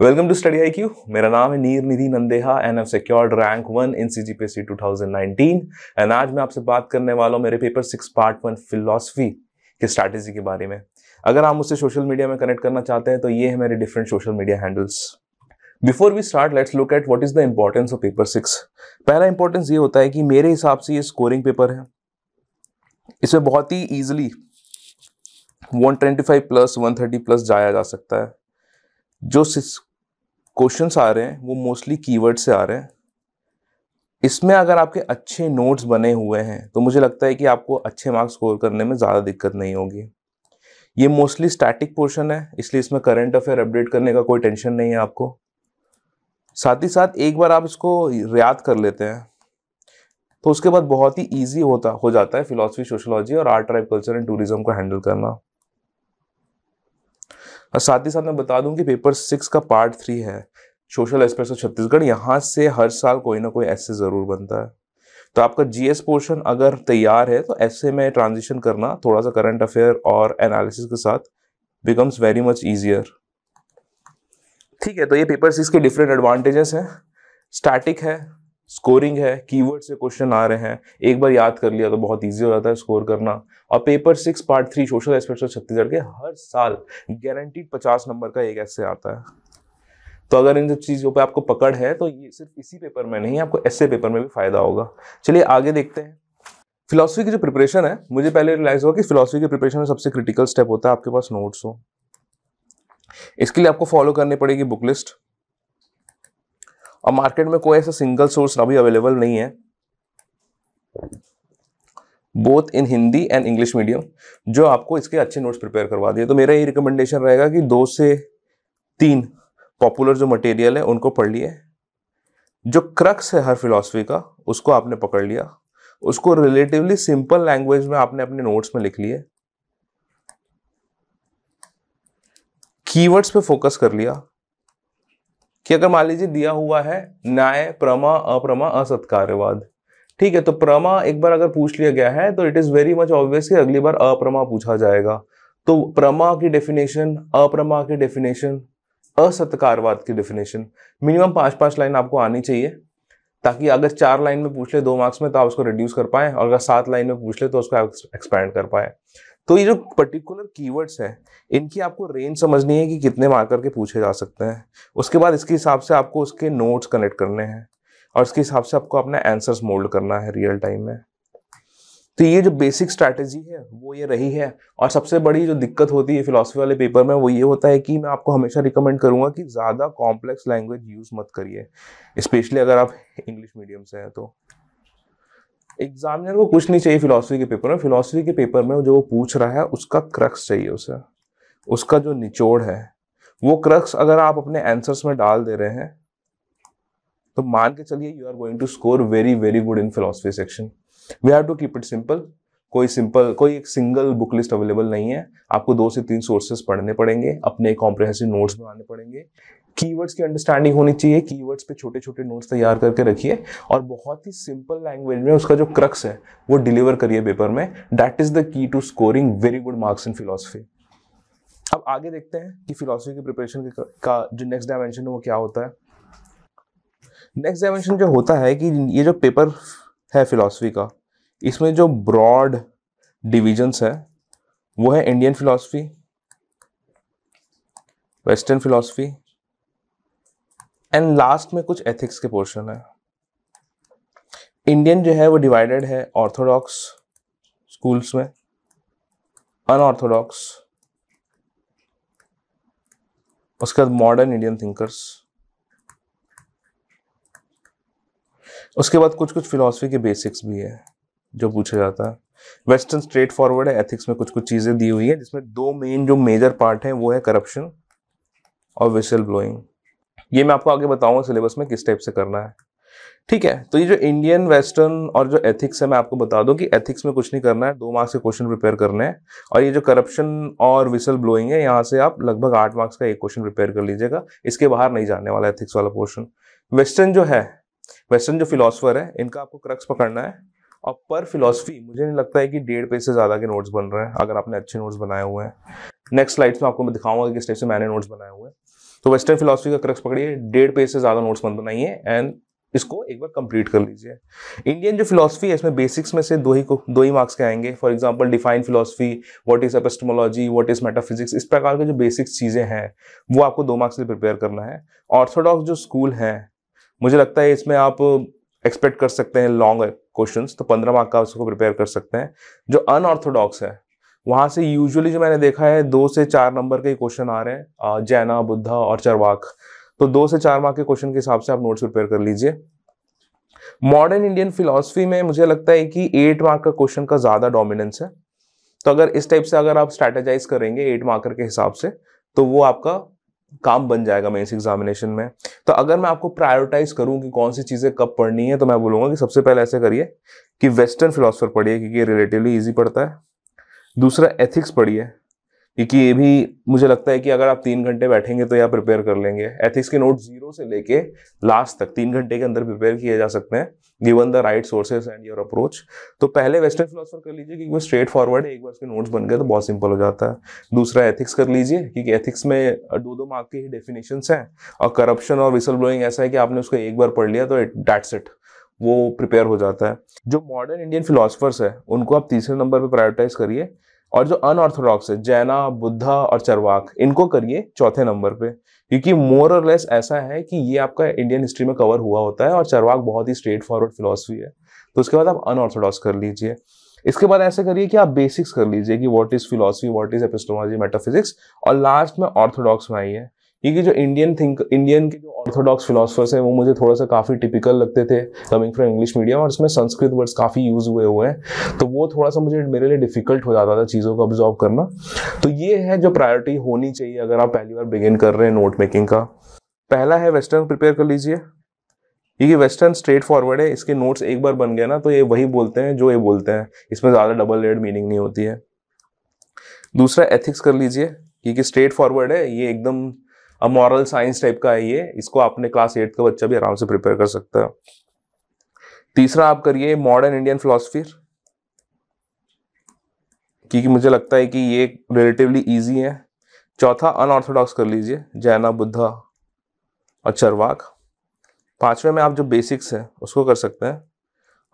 welcome to study I Q मेरा नाम है Neer Nidhi Nandeha and have secured rank one in C G P C two and आज मैं आपसे बात करने वाला हूँ मेरे paper six part one philosophy के स्ट्रैटेजी के बारे में अगर आप मुझसे सोशल मीडिया में कनेक्ट करना चाहते हैं तो ये है मेरे different social media handles before we start let's look at what is the importance of paper six पहला इंपॉर्टेंस ये होता है कि मेरे हिसाब से ये स्कोरिंग पेपर है इसमें बहुत ही easily one twenty five plus one thirty plus जाया जा सकता है जो क्वेश्चन आ रहे हैं वो मोस्टली कीवर्ड से आ रहे हैं इसमें अगर आपके अच्छे नोट्स बने हुए हैं तो मुझे लगता है कि आपको अच्छे मार्क्स स्कोर करने में ज़्यादा दिक्कत नहीं होगी ये मोस्टली स्टैटिक पोर्शन है इसलिए इसमें करंट अफेयर अपडेट करने का कोई टेंशन नहीं है आपको साथ ही साथ एक बार आप इसको रियाद कर लेते हैं तो उसके बाद बहुत ही ईजी होता हो जाता है फिलासफी सोशलॉजी और art tribe culture and tourism को हैंडल करना और साथ ही साथ मैं बता दूं कि पेपर सिक्स का पार्ट थ्री है सोशल एक्सप्रेस ऑफ छत्तीसगढ़ यहाँ से हर साल कोई ना कोई ऐसे ज़रूर बनता है तो आपका जीएस पोर्शन अगर तैयार है तो ऐसे में ट्रांजिशन करना थोड़ा सा करंट अफेयर और एनालिसिस के साथ बिकम्स वेरी मच ईजियर ठीक है तो ये पेपर सिक्स के डिफरेंट एडवांटेजेस हैं स्टैटिक है स्कोरिंग है कीवर्ड से क्वेश्चन आ रहे हैं एक बार याद कर लिया तो बहुत इजी हो जाता है स्कोर करना और paper six part three social aspect of Chhattisgarh के हर साल गारंटीड पचास नंबर का एक ऐसे आता है तो अगर इन सब चीज़ों पे आपको पकड़ है तो ये सिर्फ इसी पेपर में नहीं आपको ऐसे पेपर में भी फायदा होगा चलिए आगे देखते हैं फिलोसफी की जो प्रिपरेशन है मुझे पहले रियलाइज हुआ कि फिलोसफी की प्रिपरेशन में सबसे क्रिटिकल स्टेप होता है आपके पास नोट्स हो इसके लिए आपको फॉलो करनी पड़ेगी बुक लिस्ट और मार्केट में कोई ऐसा सिंगल सोर्स अभी अवेलेबल नहीं है both in Hindi and English medium जो आपको इसके अच्छे नोट्स प्रिपेयर करवा दिए तो मेरा ये रिकमेंडेशन रहेगा कि दो से तीन पॉपुलर जो मटेरियल है उनको पढ़ लिए जो क्रक्स है हर फिलोसफी का उसको आपने पकड़ लिया उसको रिलेटिवली सिंपल लैंग्वेज में आपने अपने नोट्स में लिख लिए कीवर्ड्स पे फोकस कर लिया कि अगर मान लीजिए दिया हुआ है न्याय प्रमा अप्रमा असत्कार्यवाद ठीक है तो प्रमा एक बार अगर पूछ लिया गया है तो it is very much obvious कि अगली बार अप्रमा पूछा जाएगा तो प्रमा की डेफिनेशन अप्रमा की डेफिनेशन असत्कारवाद की डेफिनेशन मिनिमम पांच पांच लाइन आपको आनी चाहिए ताकि अगर चार लाइन में पूछ ले दो मार्क्स में तो आप उसको रिड्यूस कर पाए और अगर सात लाइन में पूछ ले तो उसको एक्सपेंड कर पाए तो ये जो पर्टिकुलर कीवर्ड्स हैं इनकी आपको रेंज समझनी है कि कितने मार्कर के पूछे जा सकते हैं उसके बाद इसके हिसाब से आपको उसके नोट्स कनेक्ट करने हैं और इसके हिसाब से आपको अपना आंसर्स मोल्ड करना है रियल टाइम में तो ये जो बेसिक स्ट्रैटेजी है वो ये रही है और सबसे बड़ी जो दिक्कत होती है फिलोसफी वाले पेपर में वो ये होता है कि मैं आपको हमेशा रिकमेंड करूँगा कि ज़्यादा कॉम्प्लेक्स लैंग्वेज यूज़ मत करिए स्पेशली अगर आप इंग्लिश मीडियम से हैं तो एग्जामिनर को कुछ नहीं चाहिए फिलोसफी के पेपर में फिलोसफी के पेपर में जो वो पूछ रहा है उसका क्रक्स चाहिए उसे उसका जो निचोड़ है वो क्रक्स अगर आप अपने आंसर्स में डाल दे रहे हैं तो मान के चलिए you are going to score very very good in philosophy section we have to keep it simple कोई सिंपल कोई एक सिंगल बुक लिस्ट अवेलेबल नहीं है आपको दो से तीन सोर्सेस पढ़ने पड़ेंगे अपने कॉम्प्रिहेंसिव नोट्स बनाने पड़ेंगे कीवर्ड्स की अंडरस्टैंडिंग होनी चाहिए कीवर्ड्स पे छोटे छोटे नोट्स तैयार करके रखिए और बहुत ही सिंपल लैंग्वेज में उसका जो क्रक्स है वो डिलीवर करिए पेपर में that is the key to scoring very good marks in philosophy अब आगे देखते हैं कि फिलोसफी की प्रिपरेशन का जो नेक्स्ट डायमेंशन है वो क्या होता है नेक्स्ट डायमेंशन जो होता है कि ये जो पेपर है फिलोसफी का इसमें जो ब्रॉड डिविजन्स है वो है Indian philosophy western philosophy and last में कुछ एथिक्स के पोर्शन है इंडियन जो है वो डिवाइडेड है ऑर्थोडॉक्स स्कूल्स में अनऑर्थोडॉक्स उसके बाद मॉडर्न इंडियन थिंकर्स उसके बाद कुछ कुछ फिलॉसफी के बेसिक्स भी है जो पूछा जाता है वेस्टर्न स्ट्रेट फॉरवर्ड है एथिक्स में कुछ कुछ चीज़ें दी हुई है जिसमें दो मेन जो मेजर पार्ट है वो है करप्शन और विसल ब्लोइंग ये मैं आपको आगे बताऊंगा सिलेबस में किस टाइप से करना है ठीक है तो ये जो इंडियन वेस्टर्न और जो एथिक्स है मैं आपको बता दूं कि एथिक्स में कुछ नहीं करना है दो मार्क्स के क्वेश्चन प्रिपेयर करने हैं और ये जो करप्शन और विसल ब्लोइंग है यहाँ से आप लगभग आठ मार्क्स का एक क्वेश्चन प्रिपेयर कर लीजिएगा इसके बाहर नहीं जाने वाला एथिक्स वाला पोर्शन वेस्टर्न जो है वेस्टर्न जो फिलोसफर है इनका आपको क्रक्स पकड़ना है और पर फिलोसफी मुझे नहीं लगता है कि डेढ़ पेज से ज़्यादा के नोट्स बन रहे हैं अगर आपने अच्छे नोट्स बनाए हुए हैं नेक्स्ट स्लाइड्स में आपको मैं दिखाऊंगा किस टाइप से मैंने नोट्स बनाए हुए हैं तो वेस्टर्न फिलोसफी का क्रक्स पकड़िए डेढ़ पेज से ज़्यादा नोट्स मत बनाइए एंड इसको एक बार कंप्लीट कर लीजिए इंडियन जो फिलोसफी है इसमें बेसिक्स में से दो ही को दो ही मार्क्स के आएंगे for example define philosophy what is epistemology what is metaphysics इस प्रकार के जो बेसिक्स चीज़ें हैं वो आपको दो मार्क्स से प्रिपेयर करना है ऑर्थोडॉक्स जो स्कूल है मुझे लगता है इसमें आप एक्सपेक्ट कर सकते हैं लॉन्ग क्वेश्चंस तो पंद्रह मार्क का उसको प्रिपेयर कर सकते हैं जो अनऑर्थोडॉक्स है वहाँ से यूजुअली जो मैंने देखा है दो से चार नंबर के क्वेश्चन आ रहे हैं जैना बुद्धा और चरवाक तो दो से चार मार्क के क्वेश्चन के हिसाब से आप नोट्स प्रिपेयर कर लीजिए मॉडर्न इंडियन फिलोसफी में मुझे लगता है कि एट मार्क का क्वेश्चन का ज़्यादा डोमिनेंस है तो अगर इस टाइप से अगर आप स्ट्रेटेजाइज करेंगे एट मार्कर के हिसाब से तो वो आपका काम बन जाएगा मेन्स एग्जामिनेशन में तो अगर मैं आपको प्रायोरिटाइज करूं कि कौन सी चीज़ें कब पढ़नी है तो मैं बोलूँगा कि सबसे पहले ऐसे करिए कि वेस्टर्न फिलोसफर पढ़िए क्योंकि रिलेटिवली ईजी पड़ता है दूसरा एथिक्स पढ़िए क्योंकि ये भी मुझे लगता है कि अगर आप तीन घंटे बैठेंगे तो या प्रिपेयर कर लेंगे एथिक्स के नोट जीरो से लेके लास्ट तक तीन घंटे के अंदर प्रिपेयर किए जा सकते हैं given the right sources and your approach तो पहले वेस्टर्न फिलोसफर कर लीजिए क्योंकि वो स्ट्रेट फॉरवर्ड है एक बार उसके नोट्स बन गए तो बहुत सिंपल हो जाता है दूसरा एथिक्स कर लीजिए क्योंकि एथिक्स में दो दो मार्क के ही डेफिनेशन हैं और करप्शन और विसल ब्लोइंग ऐसा है कि आपने उसको एक बार पढ़ लिया तो डैट्स इट वो प्रिपेयर हो जाता है जो मॉडर्न इंडियन फिलोसफर्स है उनको आप तीसरे नंबर पर प्रायोरिटाइज करिए और जो अनऑर्थोडॉक्स है जैना बुद्धा और चरवाक इनको करिए चौथे नंबर पे क्योंकि मोर और लेस ऐसा है कि ये आपका इंडियन हिस्ट्री में कवर हुआ होता है और चरवाक बहुत ही स्ट्रेट फॉरवर्ड फिलोसफी है तो उसके बाद आप अनऑर्थोडॉक्स कर लीजिए इसके बाद ऐसे करिए कि आप बेसिक्स कर लीजिए कि what is philosophy what is epistemology metaphysics और लास्ट में ऑर्थोडॉक्स में आइए क्योंकि जो इंडियन थिंक इंडियन के जो ऑर्थोडॉक्स फिलोसफर्स हैं वो मुझे थोड़ा सा काफ़ी टिपिकल लगते थे कमिंग फ्रॉम इंग्लिश मीडियम और इसमें संस्कृत वर्ड्स काफ़ी यूज़ हुए हुए हैं तो वो थोड़ा सा मुझे मेरे लिए डिफिकल्ट हो जाता था चीज़ों को ऑब्जॉर्व करना तो ये है जो प्रायोरिटी होनी चाहिए अगर आप पहली बार बिगिन कर रहे हैं नोट मेकिंग का पहला है वेस्टर्न प्रिपेयर कर लीजिए क्योंकि वेस्टर्न स्ट्रेट फॉरवर्ड है इसके नोट्स एक बार बन गया ना तो ये वही बोलते हैं जो ये बोलते हैं इसमें ज़्यादा डबल एड मीनिंग नहीं होती है दूसरा एथिक्स कर लीजिए क्योंकि स्ट्रेट फॉरवर्ड है ये एकदम अब मॉरल साइंस टाइप का है ये इसको आपने क्लास एट का बच्चा भी आराम से प्रिपेयर कर सकता है तीसरा आप करिए मॉडर्न इंडियन फिलोसफी क्योंकि मुझे लगता है कि ये रिलेटिवली इजी है चौथा अनऑर्थोडॉक्स कर लीजिए जैना बुद्धा और चरवाक पांचवें में आप जो बेसिक्स है उसको कर सकते हैं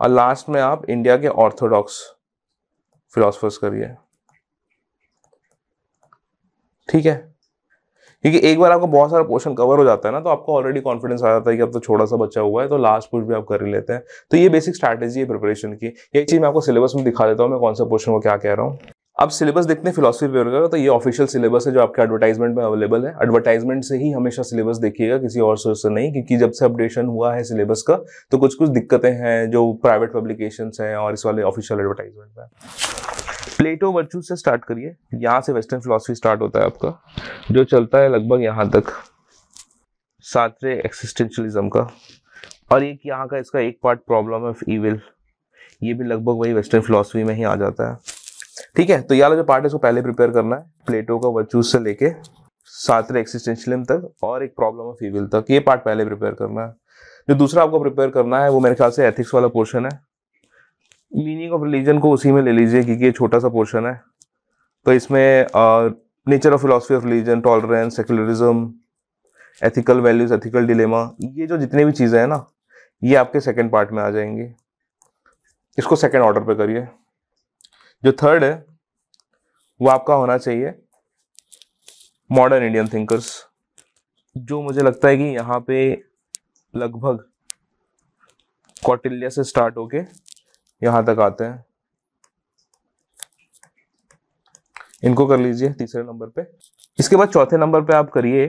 और लास्ट में आप इंडिया के ऑर्थोडॉक्स फिलोसफर्स करिए ठीक है क्योंकि एक बार आपका बहुत सारा पोर्शन कवर हो जाता है ना तो आपको ऑलरेडी कॉन्फिडेंस आ जाता है कि अब तो छोटा सा बच्चा हुआ है तो लास्ट पुश भी आप कर ही लेते हैं तो ये बेसिक स्ट्रैटेजी है प्रिपरेशन की ये चीज़ मैं आपको सिलेबस में दिखा देता हूँ मैं कौन सा पोर्शन को क्या कह रहा हूँ अब सिलेबस देखते हैं फिलोसफी पेपर का तो ये ऑफिशियल सिलेबस है जो आपके एडवर्टाइजमेंट में अवेलेबल है एडवर्टाइजमेंट से ही हमेशा सिलेबस देखिएगा किसी और सोर्स से नहीं क्योंकि जब से अपडेशन हुआ है सिलेबस का तो कुछ कुछ दिक्कतें हैं जो प्राइवेट पब्लिकेशंस हैं और इस वाले ऑफिशियल एडवर्टाइजमेंट में प्लेटो वर्चू से स्टार्ट करिए यहाँ से वेस्टर्न फिलोसफी स्टार्ट होता है आपका जो चलता है लगभग यहाँ तक सातवें एक्सिस्टेंशलिज्म का और एक यहाँ का इसका एक पार्ट प्रॉब्लम ऑफ ईविल ये भी लगभग वही वेस्टर्न फिलोसफी में ही आ जाता है ठीक है तो ये जो पार्ट है इसको पहले प्रिपेयर करना है प्लेटो का वर्चूज से लेके सातवें एक्सिस्टेंशलिज्म तक और एक प्रॉब्लम ऑफ ईविल तक ये पार्ट पहले प्रिपेयर करना है जो दूसरा आपको प्रिपेयर करना है वो मेरे ख्याल से एथिक्स वाला पोर्शन है मीनिंग ऑफ रिलीजन को उसी में ले लीजिए क्योंकि ये छोटा सा पोर्शन है तो इसमें nature of philosophy of religion tolerance secularism ethical values ethical dilemma ये जो जितने भी चीज़ें हैं ना ये आपके सेकेंड पार्ट में आ जाएंगे इसको सेकेंड ऑर्डर पर करिए जो थर्ड है वो आपका होना चाहिए मॉडर्न इंडियन थिंकर्स जो मुझे लगता है कि यहाँ पे लगभग कौटिल्य से स्टार्ट होके यहाँ तक आते हैं इनको कर लीजिए तीसरे नंबर पे इसके बाद चौथे नंबर पे आप करिए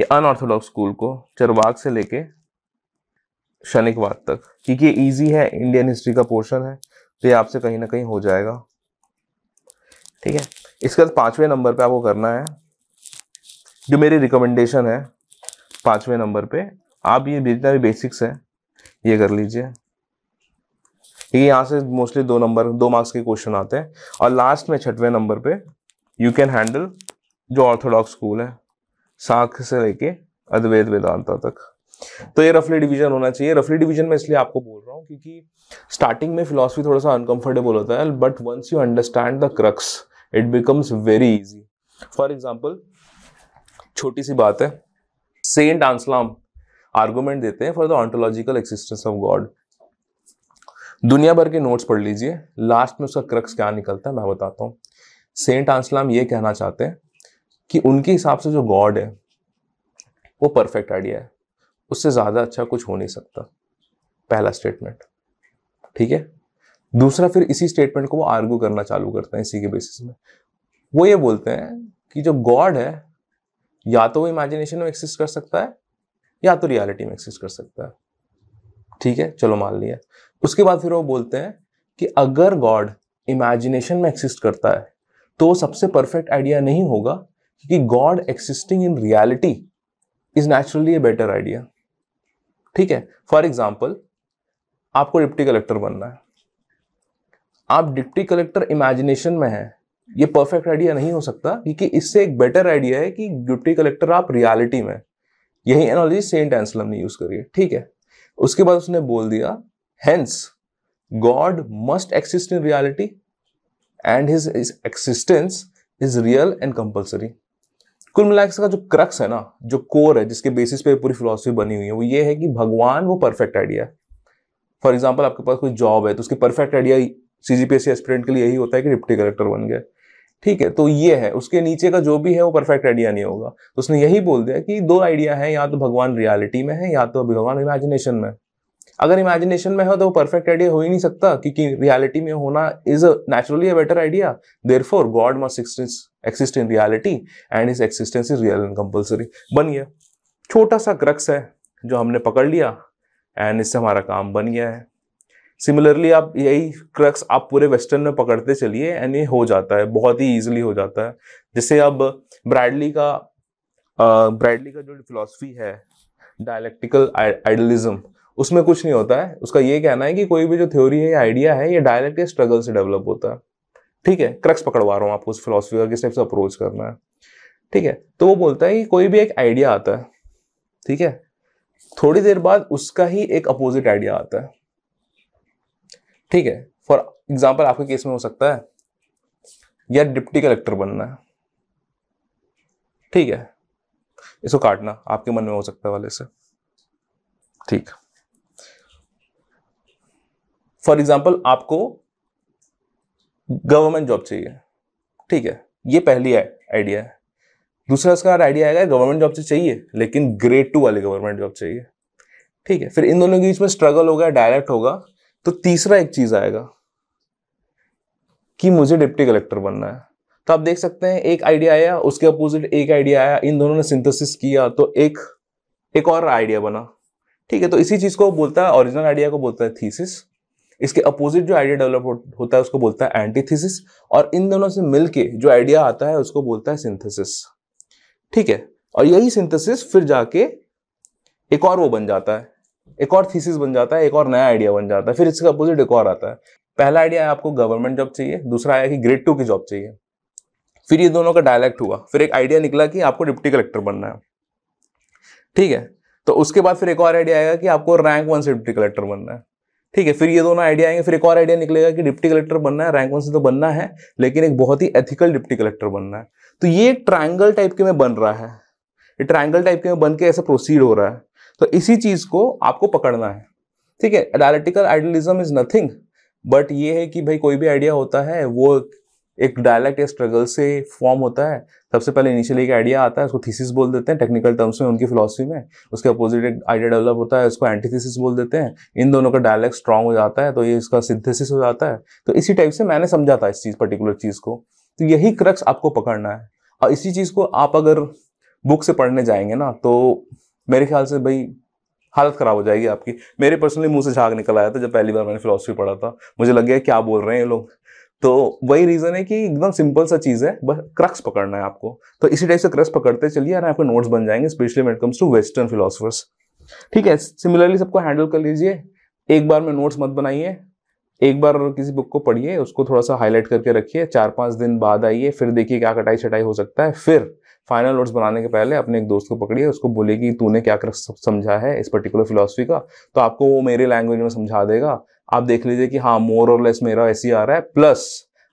ये अनऑर्थोडॉक्स स्कूल को चरवाग से लेके शनिकवाद तक क्योंकि ये इजी है इंडियन हिस्ट्री का पोर्शन है तो ये आपसे कहीं ना कहीं हो जाएगा ठीक है इसके बाद पांचवें नंबर पे आपको करना है जो मेरी रिकमेंडेशन है पांचवें नंबर पे आप ये जितना भी बेसिक्स है ये कर लीजिए क्योंकि यहाँ से मोस्टली दो नंबर दो मार्क्स के क्वेश्चन आते हैं और लास्ट में छठवें नंबर पे यू कैन हैंडल जो ऑर्थोडॉक्स स्कूल है साख से लेके अद्वैत वेदांता तक तो ये रफली डिवीजन होना चाहिए रफली डिवीजन में इसलिए आपको बोल रहा हूँ क्योंकि स्टार्टिंग में फिलोसफी थोड़ा सा अनकंफर्टेबल होता है but once you understand the crux it becomes very easy for example छोटी सी बात है सेंट आंसलाम आर्गूमेंट देते हैं for the ontological existence of God दुनिया भर के नोट्स पढ़ लीजिए लास्ट में उसका क्रक्स क्या निकलता है मैं बताता हूँ सेंट आंसलाम ये कहना चाहते हैं कि उनके हिसाब से जो गॉड है वो परफेक्ट आइडिया है उससे ज़्यादा अच्छा कुछ हो नहीं सकता पहला स्टेटमेंट ठीक है दूसरा फिर इसी स्टेटमेंट को वो आर्ग्यू करना चालू करते हैं इसी के बेसिस में वो ये बोलते हैं कि जो गॉड है या तो वो इमेजिनेशन में एक्सिस्ट कर सकता है या तो रियलिटी में एक्सिस्ट कर सकता है ठीक है चलो मान लिया उसके बाद फिर वो बोलते हैं कि अगर गॉड इमेजिनेशन में एक्सिस्ट करता है तो सबसे परफेक्ट आइडिया नहीं होगा क्योंकि God existing in reality is naturally a better idea ठीक है फॉर एग्जाम्पल आपको डिप्टी कलेक्टर बनना है आप डिप्टी कलेक्टर इमेजिनेशन में है ये परफेक्ट आइडिया नहीं हो सकता क्योंकि इससे एक बेटर आइडिया है कि डिप्टी कलेक्टर आप रियलिटी में यही एनोलॉजी सेंट एंसलम ने यूज करिए ठीक है उसके बाद उसने बोल दिया hence God must exist in reality and his is existence is real and कुल मिलाकर का जो क्रक्स है ना जो कोर है जिसके बेसिस पे पूरी फिलोसफी बनी हुई है वो ये है कि भगवान वो परफेक्ट आइडिया है फॉर एग्जाम्पल आपके पास कोई जॉब है तो उसकी perfect idea C G P S aspirant के लिए यही होता है कि डिप्टी कलेक्टर बन गया ठीक है तो ये है उसके नीचे का जो भी है वो परफेक्ट आइडिया नहीं होगा तो उसने यही बोल दिया कि दो आइडिया है या तो भगवान रियालिटी में है या तो भगवान इमेजिनेशन में अगर इमेजिनेशन में हो तो परफेक्ट आइडिया हो ही नहीं सकता क्योंकि रियलिटी में होना is naturally a better idea therefore God must exist in reality and is existence is real and compulsory बन गया छोटा सा क्रक्स है जो हमने पकड़ लिया एंड इससे हमारा काम बन गया है सिमिलरली आप यही क्रक्स आप पूरे वेस्टर्न में पकड़ते चलिए एंड ये हो जाता है बहुत ही ईजिली हो जाता है जैसे अब ब्रैडली का ब्रैडली का जो फिलोसफी है डायलेक्टिकल आइडलिज्म उसमें कुछ नहीं होता है उसका ये कहना है कि कोई भी जो थ्योरी है या आइडिया है ये डायलेक्ट के स्ट्रगल से डेवलप होता है ठीक है क्रक्स पकड़वा रहा हूँ आपको उस फिलोसफी का किस टाइप से अप्रोच करना है ठीक है तो वो बोलता है कि कोई भी एक आइडिया आता है ठीक है थोड़ी देर बाद उसका ही एक अपोजिट आइडिया आता है ठीक है फॉर एग्जाम्पल आपके केस में हो सकता है या डिप्टी कलेक्टर बनना है ठीक है इसको काटना आपके मन में हो सकता है वाले से ठीक है फॉर एग्जाम्पल आपको गवर्नमेंट जॉब चाहिए ठीक है ये पहली आइडिया है दूसरा इसका आइडिया आएगा गवर्नमेंट जॉब से तो चाहिए लेकिन ग्रेड टू वाली गवर्नमेंट जॉब चाहिए ठीक है फिर इन दोनों के बीच में स्ट्रगल होगा डायरेक्ट होगा तो तीसरा एक चीज आएगा कि मुझे डिप्टी कलेक्टर बनना है तो आप देख सकते हैं एक आइडिया आया उसके अपोजिट एक आइडिया आया इन दोनों ने सिंथेसिस किया तो एक एक और आइडिया बना ठीक है तो इसी चीज को बोलता है ओरिजिनल आइडिया को बोलता है थीसिस इसके अपोजिट जो आइडिया डेवलप होता है उसको बोलता है एंटीथीसिस और इन दोनों से मिलके जो आइडिया आता है उसको बोलता है सिंथेसिस ठीक है और यही सिंथेसिस फिर जाके एक और वो बन जाता है एक और थीसिस बन जाता है एक और नया आइडिया बन जाता है फिर इसके अपोजिट एक और आता है पहला आइडिया आपको गवर्नमेंट जॉब चाहिए दूसरा आया कि ग्रेड टू की जॉब चाहिए फिर ये दोनों का डायलेक्ट हुआ फिर एक आइडिया निकला कि आपको डिप्टी कलेक्टर बनना है ठीक है तो उसके बाद फिर एक और आइडिया आएगा कि आपको रैंक वन से डिप्टी कलेक्टर बनना है ठीक है फिर ये दोनों आइडिया आएंगे फिर एक और आइडिया निकलेगा कि डिप्टी कलेक्टर बनना है रैंक वन से तो बनना है लेकिन एक बहुत ही एथिकल डिप्टी कलेक्टर बनना है तो ये एक ट्रायंगल टाइप के में बन रहा है ये ट्रायंगल टाइप के में बन के ऐसा प्रोसीड हो रहा है तो इसी चीज़ को आपको पकड़ना है ठीक है dialectical idealism is nothing but ये है कि भाई कोई भी आइडिया होता है वो एक डायलैक्ट या स्ट्रगल से फॉर्म होता है सबसे पहले इनिशियली एक आइडिया आता है उसको थीसिस बोल देते हैं टेक्निकल टर्म्स में उनकी फिलोसफी में उसके अपोजिट एक आइडिया डेवलप होता है उसको एंटीथीसिस बोल देते हैं इन दोनों का डायलैक्ट स्ट्रांग हो जाता है तो ये इसका सिंथेसिस हो जाता है तो इसी टाइप से मैंने समझा था इस चीज़ पर्टिकुलर चीज़ को तो यही क्रक्स आपको पकड़ना है और इसी चीज़ को आप अगर बुक से पढ़ने जाएंगे ना तो मेरे ख्याल से भाई हालत ख़राब हो जाएगी आपकी मेरे पर्सनली मुंह से झाग निकल आया था जब पहली बार मैंने फिलोसफी पढ़ा था मुझे लग गया क्या बोल रहे हैं ये लोग तो वही रीज़न है कि एकदम सिंपल सा चीज़ है बस क्रक्स पकड़ना है आपको तो इसी टाइप से क्रक्स पकड़ते चलिए और आपके नोट्स बन जाएंगे specially what comes to western philosophers ठीक है सिमिलरली सबको हैंडल कर लीजिए एक बार में नोट्स मत बनाइए एक बार किसी बुक को पढ़िए उसको थोड़ा सा हाईलाइट करके रखिए चार पांच दिन बाद आइए फिर देखिए क्या कटाई छटाई हो सकता है फिर फाइनल नोट्स बनाने के पहले अपने एक दोस्त को पकड़िए उसको बोले कि तूने क्या समझा है इस पर्टिकुलर फिलोसफी का तो आपको वो मेरे लैंग्वेज में समझा देगा आप देख लीजिए कि हाँ मोर और लेस मेरा ऐसे ही आ रहा है प्लस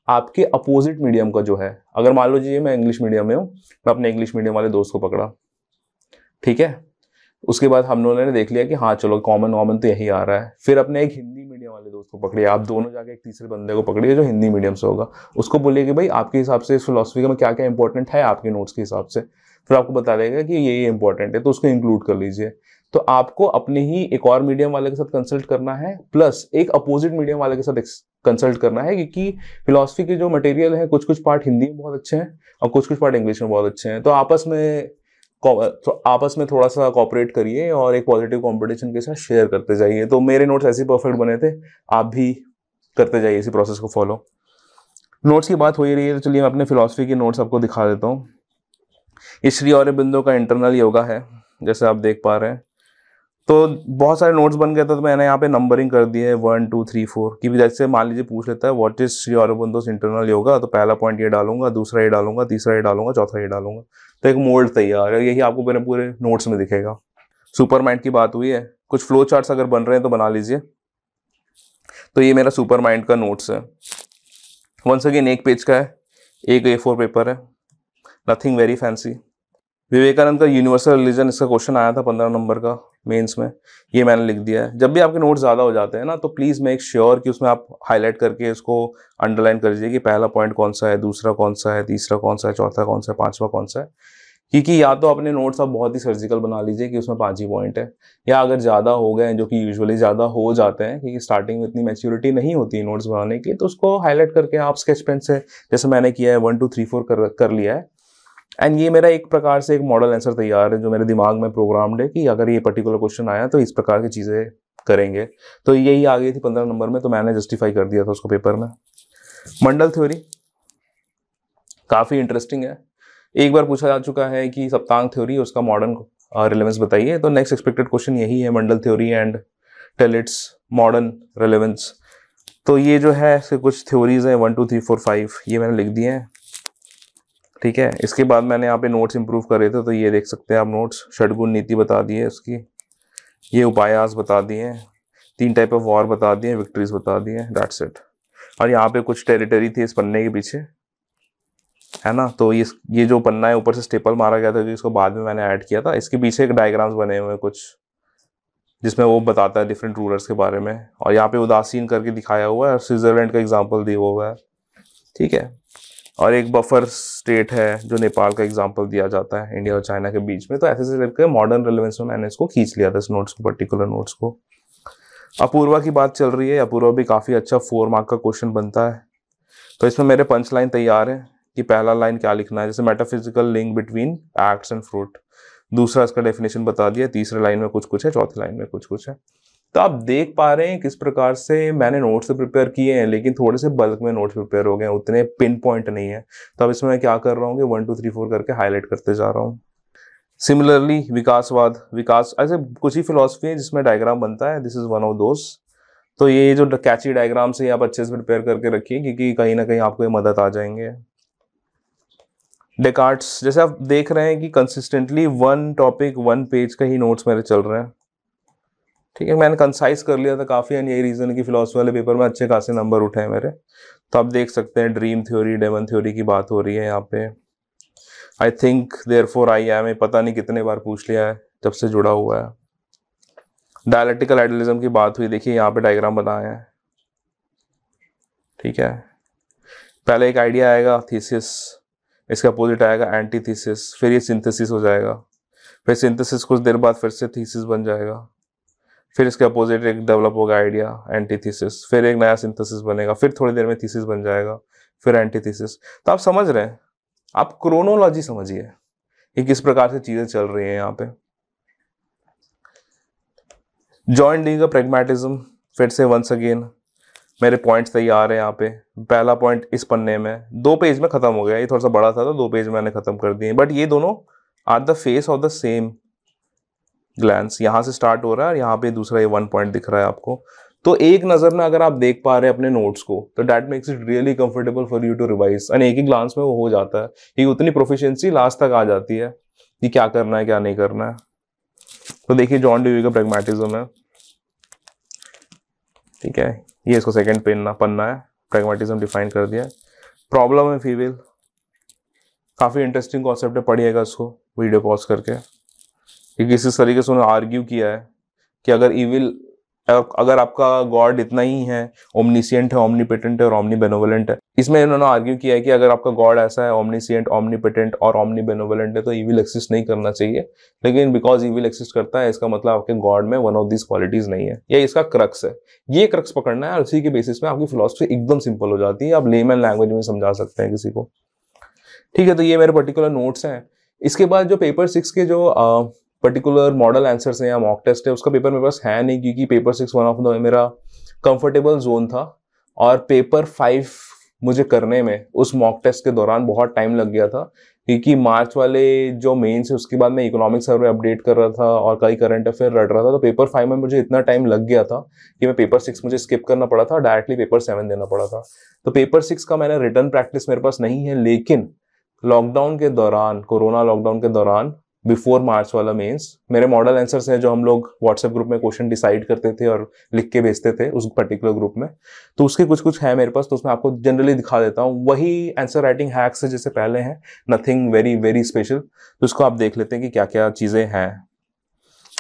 आपके अपोजिट मीडियम का जो है अगर मान लो जी मैं इंग्लिश मीडियम में हूँ मैं अपने इंग्लिश मीडियम वाले दोस्त को पकड़ा ठीक है उसके बाद हम लोगों ने देख लिया कि हाँ चलो कॉमन वॉमन तो यही आ रहा है फिर अपने एक हिंदी मीडियम वाले दोस्त को पकड़िए आप दोनों जाके एक तीसरे बंदे को पकड़िए जो हिंदी मीडियम से होगा उसको बोलिए कि भाई आपके हिसाब से इस फिलोसफी में क्या क्या इंपॉर्टेंट है आपके नोट्स के हिसाब से फिर आपको बता देगा कि ये ये इंपॉर्टेंट है तो उसको इंक्लूड कर लीजिए तो आपको अपने ही एक और मीडियम वाले के साथ कंसल्ट करना है प्लस एक अपोजिट मीडियम वाले के साथ कंसल्ट करना है क्योंकि फिलोसफी के जो मटेरियल है कुछ कुछ पार्ट हिंदी में बहुत अच्छे हैं और कुछ कुछ पार्ट इंग्लिश में बहुत अच्छे हैं तो आपस में तो आपस में थोड़ा सा कॉपरेट करिए और एक पॉजिटिव कॉम्पिटिशन के साथ शेयर करते जाइए तो मेरे नोट्स ऐसे परफेक्ट बने थे आप भी करते जाइए इसी प्रोसेस को फॉलो नोट्स की बात हो ही रही है तो चलिए मैं अपने फिलोसफी के नोट्स आपको दिखा देता हूँ ये श्री और बिंदु का इंटरनल योगा है जैसे आप देख पा रहे हैं तो बहुत सारे नोट्स बन गए थे तो मैंने यहाँ पे नंबरिंग कर दी है वन टू थ्री फोर की भी जैसे मान लीजिए पूछ लेता है what is Shri Aurobindo's internal yoga तो पहला पॉइंट ये डालूंगा दूसरा ये डालूंगा तीसरा ये डालूंगा चौथा ये डालूंगा तो एक मोल्ड तैयार है यही आपको मेरे पूरे नोट्स में दिखेगा सुपर माइंड की बात हुई है कुछ फ्लो चार्ट्स अगर बन रहे हैं तो बना लीजिए तो ये मेरा सुपर माइंड का नोट्स है वंस अगेन एक पेज का है एक ए फोर पेपर है नथिंग वेरी फैंसी विवेकानंद का यूनिवर्सल रिलीजन इसका क्वेश्चन आया था पंद्रह नंबर का मेंस में ये मैंने लिख दिया है जब भी आपके नोट ज़्यादा हो जाते हैं ना तो प्लीज़ मेक श्योर कि उसमें आप हाईलाइट करके उसको अंडरलाइन कर दीजिए कि पहला पॉइंट कौन सा है दूसरा कौन सा है तीसरा कौन सा है चौथा कौन सा है पाँचवा कौन सा है क्योंकि या तो अपने नोट्स आप बहुत ही सर्जिकल बना लीजिए कि उसमें पाँच ही पॉइंट है या अगर ज़्यादा हो गए जो कि यूजुअली ज़्यादा हो जाते हैं क्योंकि स्टार्टिंग में इतनी मेच्योरिटी नहीं होती है नोट्स बनाने की तो उसको हाईलाइट करके आप स्केच पेन से जैसे मैंने किया है वन टू थ्री फोर कर कर लिया है एंड ये मेरा एक प्रकार से एक मॉडल आंसर तैयार है जो मेरे दिमाग में प्रोग्राम्ड है कि अगर ये पर्टिकुलर क्वेश्चन आया तो इस प्रकार की चीज़ें करेंगे तो यही आ गई थी पंद्रह नंबर में तो मैंने जस्टिफाई कर दिया था उसको पेपर में मंडल थ्योरी काफ़ी इंटरेस्टिंग है एक बार पूछा जा चुका है कि सप्तांग थ्योरी उसका मॉडर्न रिलेवेंस बताइए तो नेक्स्ट एक्सपेक्टेड क्वेश्चन यही है मंडल थ्योरी एंड टेलिट्स मॉडर्न रिलेवेंस तो ये जो है कुछ थ्योरीज हैं one two three four five ये मैंने लिख दिए हैं ठीक है इसके बाद मैंने यहाँ पे नोट्स इंप्रूव करे थे तो ये देख सकते हैं आप नोट्स षडगुण नीति बता दी है उसकी ये उपायास बता दिए तीन टाइप ऑफ वॉर बता दिए विक्ट्रीज बता दिए डेट इट और यहाँ पे कुछ टेरिटरी थी इस पन्ने के पीछे है ना तो ये ये जो पन्ना है ऊपर से स्टेपल मारा गया था जो इसको बाद में मैंने ऐड किया था इसके पीछे एक डायग्राम्स बने हुए हैं कुछ जिसमें वो बताता है डिफरेंट रूलर्स के बारे में और यहाँ पे उदासीन करके दिखाया हुआ है और स्विट्ज़रलैंड का एग्जाम्पल दिया हुआ है ठीक है और एक बफर स्टेट है जो नेपाल का एग्जाम्पल दिया जाता है इंडिया और चाइना के बीच में तो ऐसे से करके मॉडर्न रिलेवेंस में मैंने इसको खींच लिया था इस नोट्स को पर्टिकुलर नोट्स को अपूर्वा की बात चल रही है अपूर्वा भी काफ़ी अच्छा फोर मार्क का क्वेश्चन बनता है तो इसमें मेरे पंच लाइन तैयार है कि पहला लाइन क्या लिखना है जैसे metaphysical link between acts and fruit दूसरा इसका डेफिनेशन बता दिया तीसरे लाइन में कुछ कुछ है चौथी लाइन में कुछ कुछ है तो आप देख पा रहे हैं किस प्रकार से मैंने नोट्स प्रिपेयर किए हैं लेकिन थोड़े से बल्क में नोट्स प्रिपेयर हो गए हैं उतने पिन पॉइंट नहीं है तो अब इसमें मैं क्या कर रहा हूँ कि वन टू थ्री फोर करके हाईलाइट करते जा रहा हूँ सिमिलरली विकासवाद विकास ऐसे कुछ ही फिलोसफी है जिसमें डायग्राम बनता है दिस इज वन ऑफ दोस्त तो ये जो कैची डायग्राम से आप अच्छे से प्रिपेयर करके रखिए क्योंकि कहीं ना कहीं आपको ये मदद आ जाएंगे डेकार्ट्स जैसे आप देख रहे हैं कि consistently one topic one page का ही नोट्स मेरे चल रहे हैं ठीक है मैंने कंसाइज कर लिया था काफ़ी एंड यही रीज़न कि फिलोसफी वाले पेपर में अच्छे खासे नंबर उठे हैं मेरे तो आप देख सकते हैं ड्रीम थ्योरी डेवन थ्योरी की बात हो रही है यहाँ पे I think there four I am पता नहीं कितने बार पूछ लिया है जब से जुड़ा हुआ है डायलेक्टिकल आइडलिज्म की बात हुई देखिए यहाँ पे डायग्राम बनाए हैं ठीक है पहले एक आइडिया आएगा थीसिस इसका अपोजिट आएगा एंटी थीसिस फिर ये सिंथेसिस हो जाएगा फिर सिंथेसिस कुछ देर बाद फिर से थीसिस बन जाएगा फिर इसके अपोजिट एक डेवलप होगा आइडिया एंटीथीसिस फिर एक नया सिंथेसिस बनेगा फिर थोड़ी देर में थीसिस बन जाएगा फिर एंटीथीसिस तो आप समझ रहे हैं आप क्रोनोलॉजी समझिए कि किस प्रकार से चीजें चल रही हैं यहाँ पे जॉइंट लीग प्रेगमेटिज्म फिर से वंस अगेन मेरे पॉइंट्स तैयार हैं यहाँ पे पहला पॉइंट इस पन्ने में दो पेज में ख़त्म हो गया ये थोड़ा सा बड़ा था तो दो पेज मैंने ख़त्म कर दिए बट ये दोनों are the face of the same gland यहाँ से स्टार्ट हो रहा है यहाँ पे दूसरा ये वन पॉइंट दिख रहा है आपको तो एक नज़र में अगर आप देख पा रहे हैं अपने नोट्स को तो that makes it really comfortable for you to revise and एक ही ग्लांस में वो हो जाता है ये उतनी प्रोफिशिएंसी लास्ट तक आ जाती है कि क्या करना है क्या नहीं करना है तो देखिए जॉन ड्यूवी का प्रेगमेटिज्म है ठीक है ये इसको सेकेंड पेन पन्ना है प्रेगमेटिज्म डिफाइन कर दिया प्रॉब्लम है फीवेल काफ़ी इंटरेस्टिंग कॉन्सेप्ट है पढ़िएगा इसको वीडियो पॉज करके क्योंकि किसी तरीके से उन्होंने आर्ग्यू किया है कि अगर इविल अगर आपका गॉड इतना ही है ओमनीसियंट है ओमनीपेटेंट है और ओमनी बेनोवलेंट है इसमें इन्होंने आर्ग्यू किया है कि अगर आपका गॉड ऐसा है ओमनीसियंट ओमनीपेटेंट और ओमनी बेनोवलेंट है तो ईविल एक्सिस्ट नहीं करना चाहिए लेकिन बिकॉज ईविल एक्सिस्ट करता है इसका मतलब आपके गॉड में वन ऑफ दिस क्वालिटीज नहीं है या इसका क्रक्स है ये क्रक्स पकड़ना है और इसी के बेसिस में आपकी फिलोसफी एकदम सिंपल हो जाती है आप लेमैन लैंग्वेज में समझा सकते हैं किसी को ठीक है तो ये मेरे पर्टिकुलर नोट्स हैं इसके बाद जो पेपर सिक्स के जो पर्टिकुलर मॉडल आंसर्स हैं या मॉक टेस्ट है उसका पेपर मेरे पास है नहीं क्योंकि paper six one of the मेरा कंफर्टेबल जोन था और पेपर फाइव मुझे करने में उस मॉक टेस्ट के दौरान बहुत टाइम लग गया था क्योंकि मार्च वाले जो मेन्स है उसके बाद मैं इकोनॉमिक सर्वे अपडेट कर रहा था और कई करंट अफेयर रट रहा था तो पेपर फाइव में मुझे इतना टाइम लग गया था कि मैं पेपर सिक्स मुझे स्किप करना पड़ा था डायरेक्टली पेपर सेवन देना पड़ा था तो पेपर सिक्स का मैंने रिटर्न प्रैक्टिस मेरे पास नहीं है लेकिन लॉकडाउन के दौरान कोरोना लॉकडाउन के दौरान बिफोर मार्च वाला मेंस मेरे मॉडल आंसर्स हैं जो हम लोग व्हाट्सएप ग्रुप में क्वेश्चन डिसाइड करते थे और लिख के भेजते थे उस पर्टिकुलर ग्रुप में तो उसके कुछ कुछ है मेरे पास तो उसमें आपको जनरली दिखा देता हूँ वही आंसर राइटिंग हैक्स जैसे पहले हैं नथिंग वेरी वेरी स्पेशल तो उसको आप देख लेते हैं कि क्या क्या चीज़ें हैं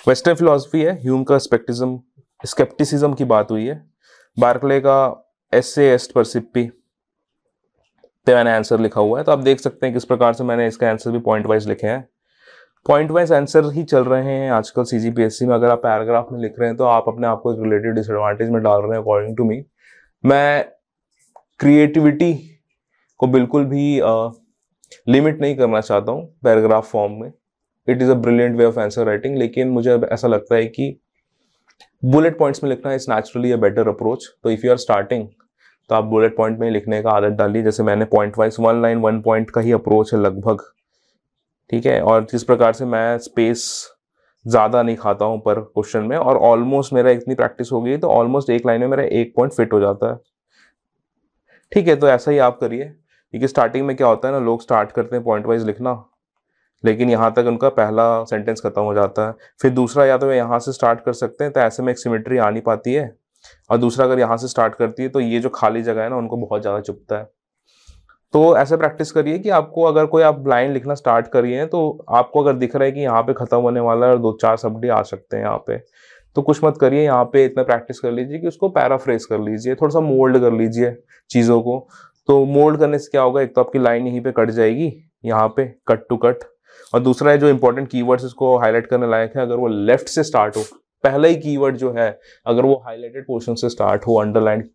वेस्टर्न फिलोसफी है ह्यूम का स्पेक्टिज्म स्केप्टिसिज्म की बात हुई है बार्कले का एस एस्ट परसिपी पे मैंने आंसर लिखा हुआ है तो आप देख सकते हैं किस प्रकार से मैंने इसका आंसर भी पॉइंट वाइज लिखे हैं पॉइंट वाइज आंसर ही चल रहे हैं आजकल सी में अगर आप पैराग्राफ में लिख रहे हैं तो आप अपने आप को एक रिलेटेड डिसएडवांटेज में डाल रहे हैं अकॉर्डिंग टू मी मैं क्रिएटिविटी को बिल्कुल भी लिमिट uh, नहीं करना चाहता हूँ पैराग्राफ फॉर्म में it is a brilliant way of answer writing लेकिन मुझे अब ऐसा लगता है कि बुलेट पॉइंट्स में लिखना is naturally a better approach तो इफ़ यू आर स्टार्टिंग तो आप बुलेट पॉइंट में लिखने का आदत डालिए जैसे मैंने point wise one line one point का ही अप्रोच है लगभग ठीक है और जिस प्रकार से मैं स्पेस ज़्यादा नहीं खाता हूँ पर क्वेश्चन में और ऑलमोस्ट मेरा इतनी प्रैक्टिस हो गई तो ऑलमोस्ट एक लाइन में मेरा एक पॉइंट फिट हो जाता है ठीक है तो ऐसा ही आप करिए क्योंकि स्टार्टिंग में क्या होता है ना लोग स्टार्ट करते हैं पॉइंट वाइज लिखना लेकिन यहाँ तक उनका पहला सेंटेंस ख़त्म हो जाता है फिर दूसरा या तो वे यहाँ से स्टार्ट कर सकते हैं तो ऐसे में एक सिमेट्री आ नहीं पाती है और दूसरा अगर यहाँ से स्टार्ट करती है तो ये जो खाली जगह है ना उनको बहुत ज़्यादा चुपता है तो ऐसे प्रैक्टिस करिए कि आपको अगर कोई आप लाइन लिखना स्टार्ट करिए तो आपको अगर दिख रहा है कि यहाँ पे ख़त्म होने वाला है और दो चार शब्द आ सकते हैं यहाँ पे तो कुछ मत करिए यहाँ पे इतना प्रैक्टिस कर लीजिए कि उसको पैराफ्रेज कर लीजिए थोड़ा सा मोल्ड कर लीजिए चीज़ों को तो मोल्ड करने से क्या होगा एक तो आपकी लाइन यहीं पर कट जाएगी यहाँ पे कट टू कट और दूसरा है जो इंपॉर्टेंट कीवर्ड्स इसको हाईलाइट करने लायक है अगर वो लेफ्ट से स्टार्ट हो पहला ही कीवर्ड जो है अगर वो हाईलाइटेड पोर्शन से स्टार्ट हो अंडरलाइन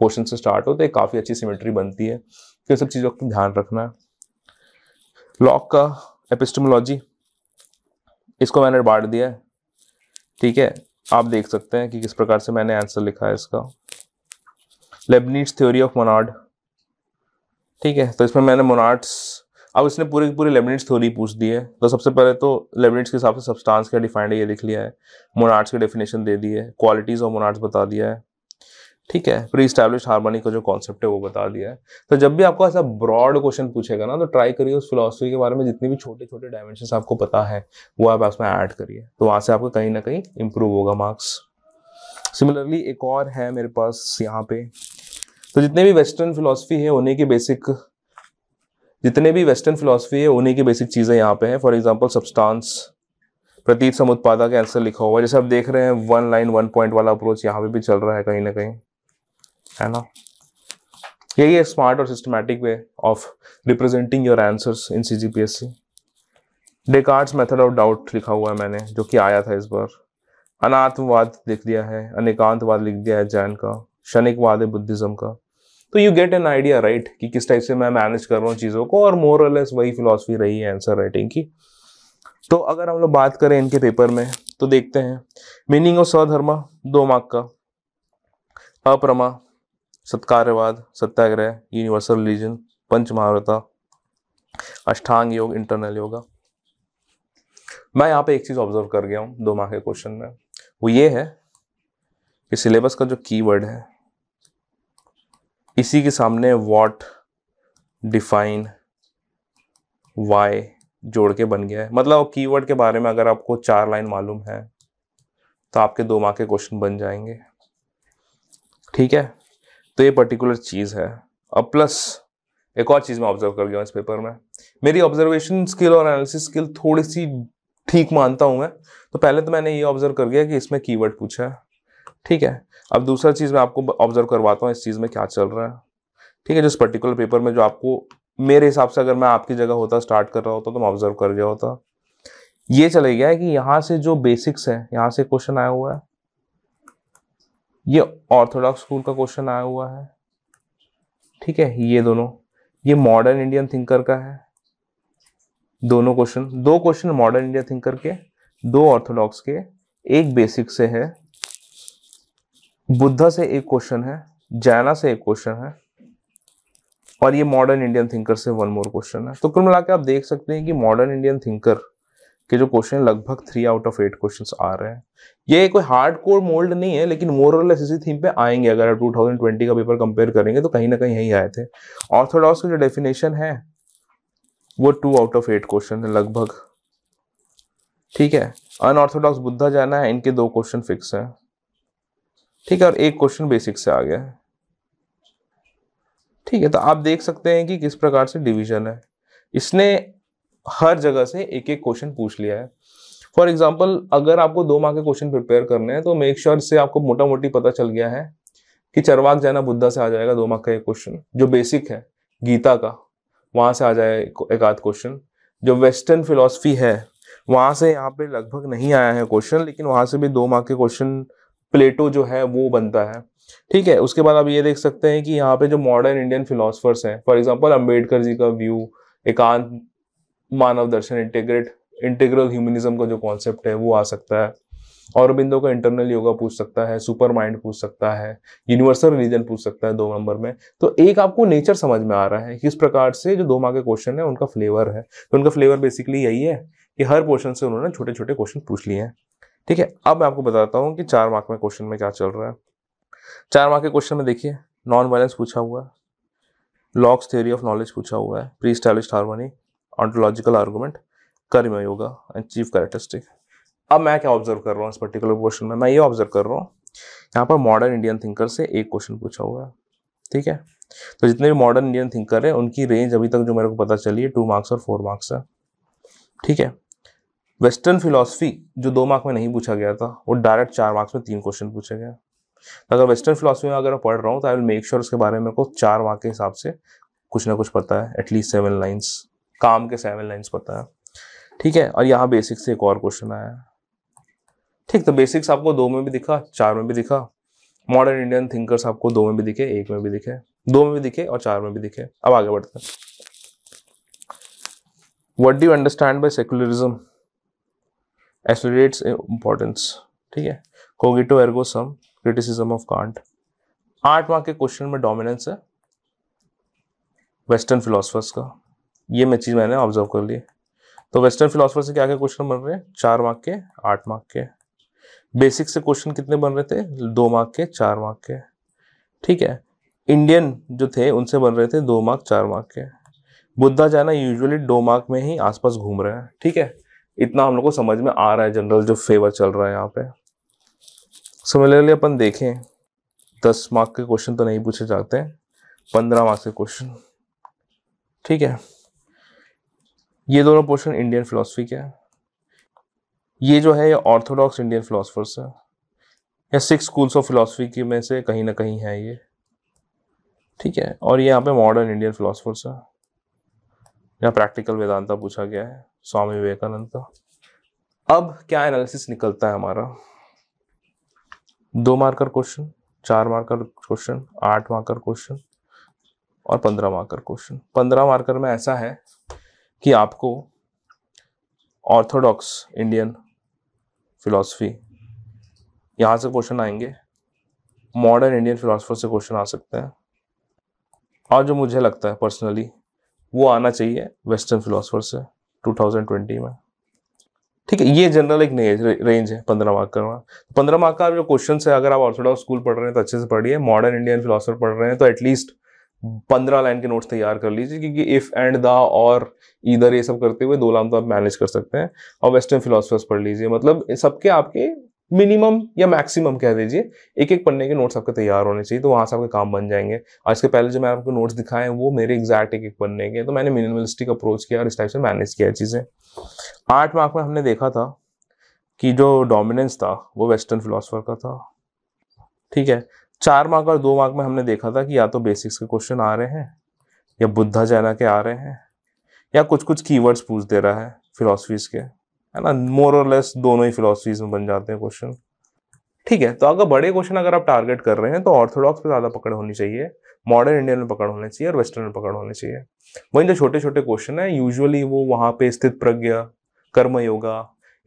पोर्शन से स्टार्ट हो तो एक काफ़ी अच्छी सिमेट्री बनती है ये सब चीज़ों का ध्यान रखना है लॉक का एपिस्टमोलॉजी इसको मैंने बांट दिया है ठीक है आप देख सकते हैं कि किस प्रकार से मैंने आंसर लिखा है इसका लेबनीट्स थ्योरी ऑफ मोनाड ठीक है तो इसमें मैंने मोनार्ड्स अब इसने पूरे पूरे लेबनीट्स थ्योरी पूछ दी है तो सबसे पहले तो लेबनीट्स के हिसाब से सब्सटेंस क्या डिफाइंड है ये लिख लिया है मोनार्ड्स की डेफिनेशन दे दी है क्वालिटीज़ ऑफ मोनार्ड्स बता दिया है ठीक है प्री स्टैब्लिश हारमोनी का जो कॉन्सेप्ट है वो बता दिया है तो जब भी आपको ऐसा ब्रॉड क्वेश्चन पूछेगा ना तो ट्राई करिए उस फिलोसफी के बारे में जितने भी छोटे छोटे डायमेंशन आपको पता है वो आप उसमें ऐड करिए तो वहां से आपको कहीं ना कहीं इम्प्रूव होगा मार्क्स सिमिलरली एक और है मेरे पास यहाँ पे तो जितने भी वेस्टर्न फिलोसफी है उन्हीं की बेसिक जितने भी वेस्टर्न फिलोसफी है उन्हीं की बेसिक चीज़ें यहाँ पे हैं फॉर एग्जांपल सब्सटेंस प्रतीत समुत्पादा के आंसर लिखा हुआ जैसे आप देख रहे हैं वन लाइन वन पॉइंट वाला अप्रोच यहाँ पे भी चल रहा है कहीं ना कहीं है ना यही है स्मार्ट और systematic way of representing your answers in C G P S C Descartes's method of doubt लिखा हुआ है मैंने जो कि आया था इस बार अनात्मवाद लिख दिया है अनेकांतवाद लिख दिया है जैन का क्षणिकवाद है बुद्धिज्म का तो you get an idea right कि किस टाइप से मैं मैनेज कर रहा हूँ चीज़ों को और मोर लेस वही फिलोसफी रही है आंसर राइटिंग की तो अगर हम लोग बात करें इनके पेपर में तो देखते हैं मीनिंग ऑफ स्वधर्मा दो मार्क का अप्रमा सत्कार्यवाद सत्याग्रह यूनिवर्सल रिलीजन पंच अष्टांग योग इंटरनल योगा मैं यहाँ पे एक चीज़ ऑब्जर्व कर गया हूँ दो माह के क्वेश्चन में वो ये है कि सिलेबस का जो कीवर्ड है इसी के सामने वॉट डिफाइन वाई जोड़ के बन गया है मतलब कीवर्ड के बारे में अगर आपको चार लाइन मालूम है तो आपके दो माह के क्वेश्चन बन जाएंगे ठीक है तो ये पर्टिकुलर चीज़ है अब प्लस एक और चीज़ मैं ऑब्जर्व कर गया इस पेपर में मेरी ऑब्जर्वेशन स्किल और एनालिसिस स्किल थोड़ी सी ठीक मानता हूँ मैं तो पहले तो मैंने ये ऑब्जर्व कर गया कि इसमें कीवर्ड पूछा है ठीक है अब दूसरा चीज़ मैं आपको ऑब्जर्व करवाता हूँ इस चीज़ में क्या चल रहा है ठीक है जो इस पर्टिकुलर पेपर में जो आपको मेरे हिसाब से अगर मैं आपकी जगह होता स्टार्ट कर रहा होता तो मैं ऑब्जर्व कर गया होता ये चले गया है कि यहाँ से जो बेसिक्स है यहाँ से क्वेश्चन आया हुआ है ये ऑर्थोडॉक्स स्कूल का क्वेश्चन आया हुआ है ठीक है ये दोनों ये मॉडर्न इंडियन थिंकर का है दोनों क्वेश्चन दो क्वेश्चन मॉडर्न इंडियन थिंकर के दो ऑर्थोडॉक्स के एक बेसिक से है बुद्धा से एक क्वेश्चन है जैना से एक क्वेश्चन है और ये मॉडर्न इंडियन थिंकर से वन मोर क्वेश्चन है तो कुल मिला आप देख सकते हैं कि मॉडर्न इंडियन थिंकर के जो क्वेश्चन लगभग three out of eight question आ रहे हैं ये कोई हार्ड कोर मोल्ड नहीं है लेकिन मोरल इसी थीम पे आएंगे अगर आप 2020 का पेपर कंपेयर करेंगे तो कहीं ना कहीं यही आए थे ऑर्थोडॉक्स की जो डेफिनेशन है वो two out of eight question है लगभग ठीक है अनऑर्थोडॉक्स बुद्धा जाना है इनके दो क्वेश्चन फिक्स हैं ठीक है और एक क्वेश्चन बेसिक से आ गया है ठीक है तो आप देख सकते हैं कि किस प्रकार से डिवीजन है इसने हर जगह से एक एक क्वेश्चन पूछ लिया है फॉर एग्जाम्पल अगर आपको दो माह के क्वेश्चन प्रिपेयर करने हैं तो मेक श्योर sure से आपको मोटा मोटी पता चल गया है कि चरवाक जाना बुद्धा से आ जाएगा दो माह का एक क्वेश्चन जो बेसिक है गीता का वहां से आ जाए एक आध क्वेश्चन जो वेस्टर्न फिलोसफी है वहाँ से यहाँ पे लगभग नहीं आया है क्वेश्चन लेकिन वहाँ से भी दो माह के क्वेश्चन प्लेटो जो है वो बनता है ठीक है उसके बाद आप ये देख सकते हैं कि यहाँ पे जो मॉडर्न इंडियन फिलोसफर्स हैं फॉर एग्जांपल अंबेडकर जी का व्यू एकांत मानव दर्शन इंटीग्रेट इंटीग्रल ह्यूमनिज्म का जो कॉन्सेप्ट है वो आ सकता है औरबिंदो का इंटरनल योगा पूछ सकता है सुपर माइंड पूछ सकता है यूनिवर्सल रिलीजन पूछ सकता है दो नंबर में तो एक आपको नेचर समझ में आ रहा है किस प्रकार से जो दो माह के क्वेश्चन है उनका फ्लेवर है तो उनका फ्लेवर बेसिकली यही है कि हर पोर्शन से उन्होंने छोटे छोटे क्वेश्चन पूछ लिए हैं ठीक है अब मैं आपको बताता हूँ कि चार मार्क में क्वेश्चन में क्या चल रहा है चार मार्क के क्वेश्चन में देखिए नॉन वायलेंस पूछा हुआ है लॉक्स थ्योरी ऑफ नॉलेज पूछा हुआ है pre establish harmony ontological argument karma yoga and chief characteristic अब मैं क्या ऑब्जर्व कर रहा हूँ इस पर्टिकुलर क्वेश्चन में मैं ये ऑब्जर्व कर रहा हूँ यहाँ पर मॉडर्न इंडियन थिंकर से एक क्वेश्चन पूछा हुआ है ठीक है तो जितने भी मॉडर्न इंडियन थिंकर हैं उनकी रेंज अभी तक जो मेरे को पता चली है टू मार्क्स और फोर मार्क्स है ठीक है वेस्टर्न फिलोसफी जो दो मार्क में नहीं पूछा गया था वो डायरेक्ट चार मार्क्स में तीन क्वेश्चन पूछे गए तो अगर वेस्टर्न फिलोसफी में अगर मैं पढ़ रहा हूँ तो आई विल मेक श्योर उसके बारे में मेरे को चार मार्क के हिसाब से कुछ ना कुछ पता है एटलीस्ट सेवन लाइन्स काम के सेवन लाइन्स पता है ठीक है और यहाँ बेसिक से एक और क्वेश्चन आया है ठीक तो बेसिक्स आपको दो में भी दिखा चार में भी दिखा मॉडर्न इंडियन थिंकर्स आपको दो में भी दिखे एक में भी दिखे दो में भी दिखे और चार में भी दिखे अब आगे बढ़ते हैं what do understand by secularism accelerates importance ठीक है cogito ergo sum criticism of Kant आठ मार्क के क्वेश्चन में डोमिनेंस है वेस्टर्न फिलोसफर्स का ये मैं चीज़ मैंने ऑब्जर्व कर ली तो वेस्टर्न फिलोसफर से क्या क्या क्वेश्चन बन रहे हैं चार मार्क के आठ मार्क के बेसिक से क्वेश्चन कितने बन रहे थे दो मार्क के चार मार्क के ठीक है इंडियन जो थे उनसे बन रहे थे दो मार्क चार मार्क के बुद्धा जाना यूजुअली दो मार्क में ही आसपास घूम रहे हैं ठीक है इतना हम लोग को समझ में आ रहा है जनरल जो फेवर चल रहा है यहाँ पे सिमिलरली अपन देखें दस मार्क के क्वेश्चन तो नहीं पूछे जाते हैं पंद्रह मार्क्स के क्वेश्चन ठीक है ये दोनों पोर्शन इंडियन फिलोसफी के हैं ये जो है ये ऑर्थोडॉक्स इंडियन फिलोसफर्स हैं या सिक्स स्कूल्स ऑफ फिलोसफी के में से कहीं ना कहीं है ये ठीक है और ये यहाँ पे मॉडर्न इंडियन फिलोसफर्स हैं यहाँ प्रैक्टिकल वेदांता पूछा गया है स्वामी विवेकानंद का अब क्या एनालिसिस निकलता है हमारा दो मार्कर क्वेश्चन चार मार्कर क्वेश्चन आठ मार्कर क्वेश्चन और पंद्रह मार्कर क्वेश्चन पंद्रह मार्कर में ऐसा है कि आपको ऑर्थोडॉक्स इंडियन फिलॉसफी यहाँ से क्वेश्चन आएंगे मॉडर्न इंडियन फिलासफर से क्वेश्चन आ सकते हैं और जो मुझे लगता है पर्सनली वो आना चाहिए वेस्टर्न फिलासफर से 2020 में ठीक है ये जनरल एक नई रेंज है पंद्रह मार्क का पंद्रह मार्क का जो क्वेश्चन है अगर आप ऑर्थोडॉक्स स्कूल पढ़ रहे हैं तो अच्छे से पढ़िए मॉडर्न इंडियन फिलासफर पढ़ रहे हैं तो एटलीस्ट पंद्रह लाइन के नोट्स तैयार कर लीजिए क्योंकि इफ़ एंड द और इधर ये सब करते हुए दो लाइन तो आप मैनेज कर सकते हैं और वेस्टर्न फिलोसफर्स पढ़ लीजिए मतलब सबके आपके मिनिमम या मैक्सिमम कह दीजिए एक एक पन्ने के नोट्स आपके तैयार होने चाहिए तो वहां से आपके काम बन जाएंगे और इसके पहले जो मैंने आपको नोट्स दिखाए हैं वो मेरे एग्जैक्ट एक एक पन्ने के तो मैंने मिनिमलिस्टिक अप्रोच किया और इस टाइप से मैनेज किया चीज़ें आठ मार्क में हमने देखा था कि जो डोमिनेंस था वो वेस्टर्न फिलोसफर का था ठीक है चार मार्क और दो मार्क में हमने देखा था कि या तो बेसिक्स के क्वेश्चन आ रहे हैं या बुद्धा जैना के आ रहे हैं या कुछ कुछ कीवर्ड्स पूछ दे रहा है फिलोसफीज के है ना मोर और लेस दोनों ही फिलोसफीज में बन जाते हैं क्वेश्चन ठीक है तो अगर बड़े क्वेश्चन अगर आप टारगेट कर रहे हैं तो ऑर्थोडॉक्स पे ज़्यादा पकड़ होनी चाहिए मॉडर्न इंडियन में पकड़ होनी चाहिए और वेस्टर्न में पकड़ होनी चाहिए वहीं जो छोटे छोटे क्वेश्चन है यूजुअली वो वहाँ पे स्थित प्रज्ञा कर्म योगा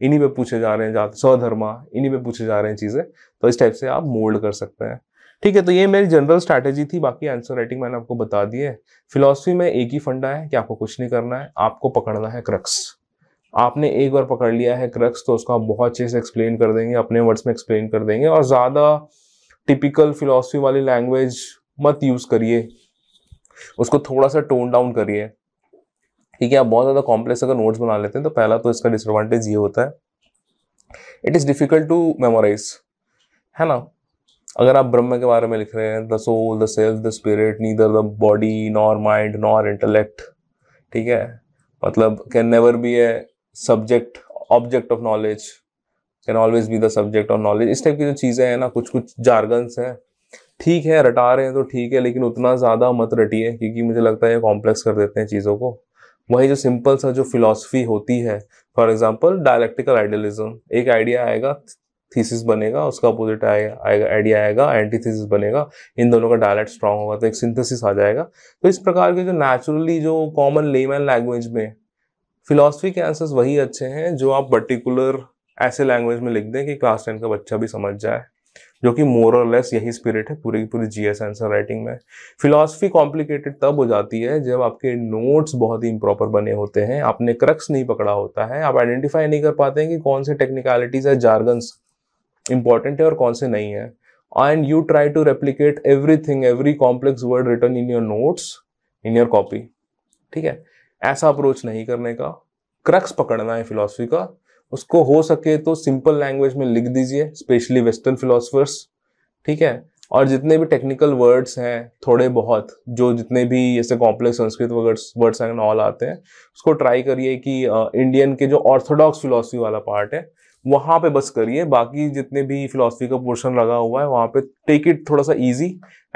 इन्हीं पे पूछे जा रहे हैं जाते स्वधर्मा इन्हीं पे पूछे जा रहे हैं चीज़ें तो इस टाइप से आप मोल्ड कर सकते हैं ठीक है तो ये मेरी जनरल स्ट्रैटेजी थी बाकी आंसर राइटिंग मैंने आपको बता दी है फिलोसफी में एक ही फंडा है कि आपको कुछ नहीं करना है आपको पकड़ना है क्रक्स आपने एक बार पकड़ लिया है क्रक्स तो उसको आप बहुत अच्छे से एक्सप्लेन कर देंगे अपने वर्ड्स में एक्सप्लेन कर देंगे और ज़्यादा टिपिकल फिलोसफी वाली लैंग्वेज मत यूज़ करिए उसको थोड़ा सा टोन डाउन करिए ठीक है आप बहुत ज़्यादा कॉम्प्लेक्स अगर नोट्स बना लेते हैं तो पहला तो इसका डिसएडवांटेज ये होता है it is difficult to memorise है ना अगर आप ब्रह्म के बारे में लिख रहे हैं the soul the self the spirit neither the body nor mind nor intellect ठीक है मतलब can never be a subject object of knowledge can always be the subject of knowledge इस टाइप की जो चीज़ें हैं ना कुछ कुछ जार्गन्स हैं ठीक है रटा रहे हैं तो ठीक है लेकिन उतना ज़्यादा मत रटिए क्योंकि मुझे लगता है ये कॉम्प्लेक्स कर देते हैं चीज़ों को वही जो सिंपल सा जो फिलॉसफी होती है फॉर एग्जाम्पल डायलेक्टिकल आइडियलिज्म एक आइडिया आएगा थीसिस बनेगा उसका अपोजिट आएगा आएगा आइडिया आएगा एंटीथीसिस बनेगा इन दोनों का डायलेक्ट स्ट्रांग होगा तो एक सिंथेसिस आ जाएगा तो इस प्रकार के जो नेचुरली जो कॉमन लेमैन लैंग्वेज में फिलोसफी के आंसर्स वही अच्छे हैं जो आप पर्टिकुलर ऐसे लैंग्वेज में लिख दें कि क्लास टेन का बच्चा भी समझ जाए जो कि मोर और लेस यही स्पिरिट है पूरी की पूरी जी एस आंसर राइटिंग में फिलोसफी कॉम्प्लिकेटेड तब हो जाती है जब आपके नोट्स बहुत ही इम्प्रॉपर बने होते हैं आपने क्रक्स नहीं पकड़ा होता है आप आइडेंटिफाई नहीं कर पाते हैं कि कौन से टेक्निकलिटीज है जार्गन्स इंपॉर्टेंट है और कौन से नहीं है and you try to replicate everything every complex word written in your notes in your copy ठीक है ऐसा अप्रोच नहीं करने का क्रक्स पकड़ना है फिलोसफी का उसको हो सके तो सिंपल लैंग्वेज में लिख दीजिए स्पेशली वेस्टर्न फिलोसफर्स ठीक है और जितने भी टेक्निकल वर्ड्स हैं थोड़े बहुत जो जितने भी जैसे complex Sanskrit words words and all आते हैं उसको ट्राई करिए कि इंडियन के जो ऑर्थोडॉक्स फिलोसफी वाला पार्ट है वहाँ पे बस करिए बाकी जितने भी फिलोसफी का पोर्शन लगा हुआ है वहाँ पे टेक इट थोड़ा सा इजी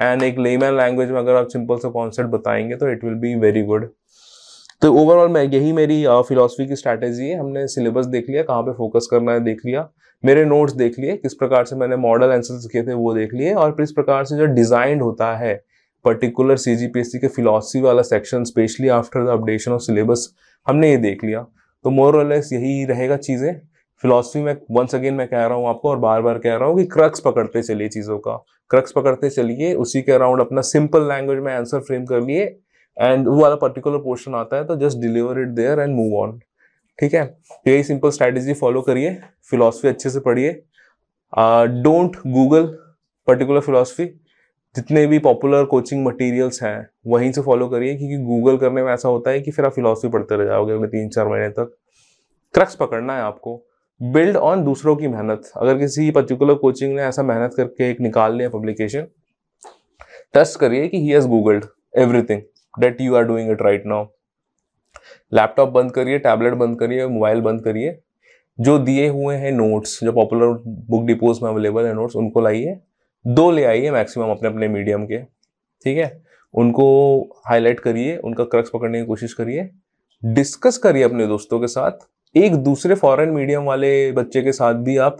एंड एक लेमैन लैंग्वेज में अगर आप सिंपल सा कॉन्सेप्ट बताएंगे तो it will be very good तो ओवरऑल मैं यही मेरी फिलोसफी की स्ट्रैटेजी है हमने सिलेबस देख लिया कहाँ पे फोकस करना है देख लिया मेरे नोट्स देख लिए किस प्रकार से मैंने मॉडल आंसर्स किए थे वो देख लिए और किस प्रकार से जो डिजाइन होता है particular C G P S C के फिलोसफी वाला section specially after the updation of syllabus हमने ये देख लिया तो मोर और लेस यही रहेगा चीज़ें फिलोसफी में वंस अगेन मैं कह रहा हूँ आपको और बार बार कह रहा हूँ कि क्रक्स पकड़ते चलिए चीज़ों का क्रक्स पकड़ते चलिए उसी के अराउंड अपना सिंपल लैंग्वेज में आंसर फ्रेम कर लिए एंड वो वाला पर्टिकुलर पोर्शन आता है तो just deliver it there and move on ठीक है यही सिंपल स्ट्रैटेजी फॉलो करिए फिलोसफी अच्छे से पढ़िए डोंट गूगल पर्टिकुलर फिलोसफी जितने भी पॉपुलर कोचिंग मटेरियल्स हैं वहीं से फॉलो करिए क्योंकि गूगल करने में ऐसा होता है कि फिर आप फिलोसफी पढ़ते रह जाओगे अगले तीन चार महीने तक क्रक्स पकड़ना है आपको बिल्ड ऑन दूसरों की मेहनत अगर किसी पर्टिकुलर कोचिंग ने ऐसा मेहनत करके एक निकाल लिया पब्लिकेशन टेस्ट करिए कि he has googled everything that you are doing it right now laptop बंद करिए टैबलेट बंद करिए मोबाइल बंद करिए जो दिए हुए हैं नोट्स जो पॉपुलर बुक डिपोज में अवेलेबल है नोट्स उनको लाइए दो ले आइए मैक्सिमम अपने अपने मीडियम के ठीक है उनको हाईलाइट करिए उनका क्रक्स पकड़ने की कोशिश करिए डिस्कस करिए अपने दोस्तों के साथ एक दूसरे फॉरेन मीडियम वाले बच्चे के साथ भी आप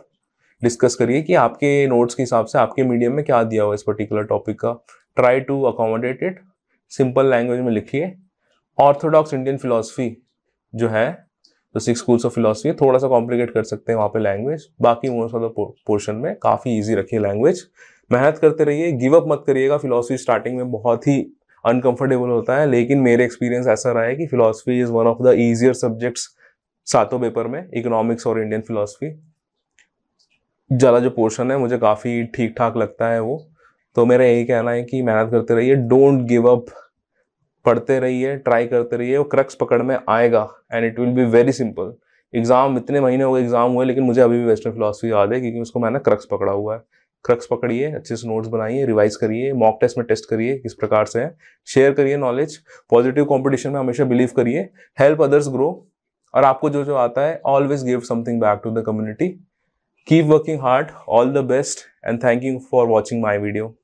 डिस्कस करिए कि आपके नोट्स के हिसाब से आपके मीडियम में क्या दिया हुआ इस पर्टिकुलर टॉपिक का try to accommodate it simple language में लिखिए ऑर्थोडॉक्स इंडियन फिलोसफी जो है तो सिक्स स्कूल्स ऑफ फिलोसफी है थोड़ा सा कॉम्प्लिकेट कर सकते हैं वहाँ पे लैंग्वेज बाकी मोस्ट ऑफ द पोर्शन में काफ़ी ईजी रखिए लैंग्वेज मेहनत करते रहिए गिव अप मत करिएगा फिलोसफी स्टार्टिंग में बहुत ही अनकंफर्टेबल होता है लेकिन मेरे एक्सपीरियंस ऐसा रहा है कि philosophy is one of the easier subjects सातों पेपर में इकोनॉमिक्स और इंडियन फिलोसफी ज़्यादा जो पोर्शन है मुझे काफ़ी ठीक ठाक लगता है वो तो मेरा यही कहना है कि मेहनत करते रहिए डोंट गिव अप पढ़ते रहिए ट्राई करते रहिए वो क्रक्स पकड़ में आएगा and it will be very simple exam इतने महीने हो गए एग्ज़ाम हुए लेकिन मुझे अभी भी वेस्टर्न फिलोसफी याद है क्योंकि उसको मैंने क्रक्स पकड़ा हुआ है क्रक्स पकड़िए अच्छे से नोट्स बनाइए रिवाइज करिए मॉक टेस्ट में टेस्ट करिए किस प्रकार से है शेयर करिए नॉलेज पॉजिटिव कॉम्पिटिशन में हमेशा बिलीव करिए हेल्प अदर्स ग्रो और आपको जो जो आता है always give something back to the community keep working hard all the best and thank you for watching my video